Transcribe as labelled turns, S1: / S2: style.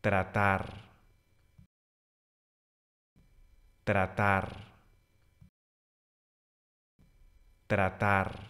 S1: tratar, tratar, tratar.